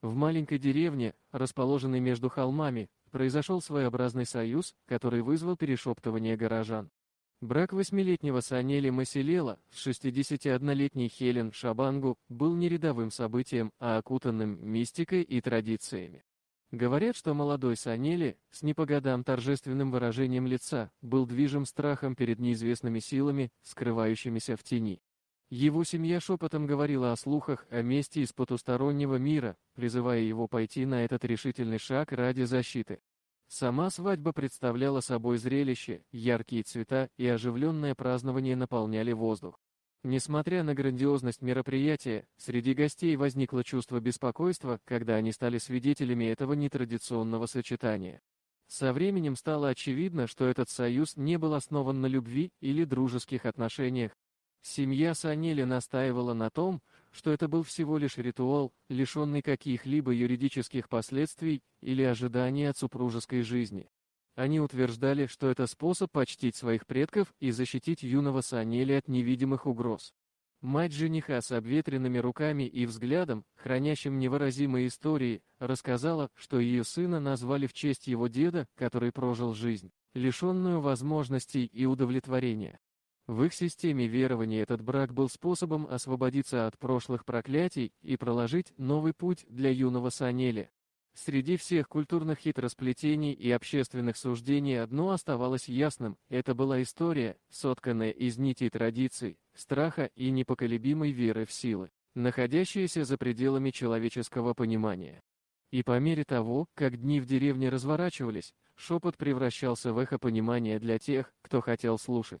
В маленькой деревне, расположенной между холмами, произошел своеобразный союз, который вызвал перешептывание горожан. Брак восьмилетнего Санели Маселела с 61-летней Хелен Шабангу был не рядовым событием, а окутанным мистикой и традициями. Говорят, что молодой Санели, с непогодам торжественным выражением лица, был движим страхом перед неизвестными силами, скрывающимися в тени. Его семья шепотом говорила о слухах о месте из потустороннего мира, призывая его пойти на этот решительный шаг ради защиты. Сама свадьба представляла собой зрелище, яркие цвета и оживленное празднование наполняли воздух. Несмотря на грандиозность мероприятия, среди гостей возникло чувство беспокойства, когда они стали свидетелями этого нетрадиционного сочетания. Со временем стало очевидно, что этот союз не был основан на любви или дружеских отношениях, Семья Санели настаивала на том, что это был всего лишь ритуал, лишенный каких-либо юридических последствий или ожиданий от супружеской жизни. Они утверждали, что это способ почтить своих предков и защитить юного Санели от невидимых угроз. Мать жениха с обветренными руками и взглядом, хранящим невыразимые истории, рассказала, что ее сына назвали в честь его деда, который прожил жизнь, лишенную возможностей и удовлетворения. В их системе верований этот брак был способом освободиться от прошлых проклятий и проложить новый путь для юного Санели. Среди всех культурных хитросплетений и общественных суждений одно оставалось ясным – это была история, сотканная из нитей традиций, страха и непоколебимой веры в силы, находящиеся за пределами человеческого понимания. И по мере того, как дни в деревне разворачивались, шепот превращался в эхо понимания для тех, кто хотел слушать.